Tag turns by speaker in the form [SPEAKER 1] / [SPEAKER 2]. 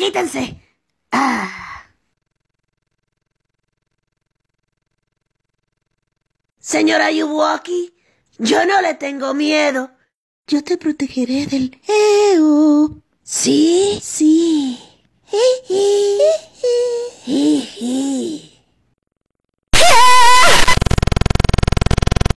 [SPEAKER 1] ¡Quítense! ¡Ah!
[SPEAKER 2] Señora Yubuaki, yo no le tengo
[SPEAKER 3] miedo. Yo te protegeré del EO. ¿Sí? Sí. ¿Eh?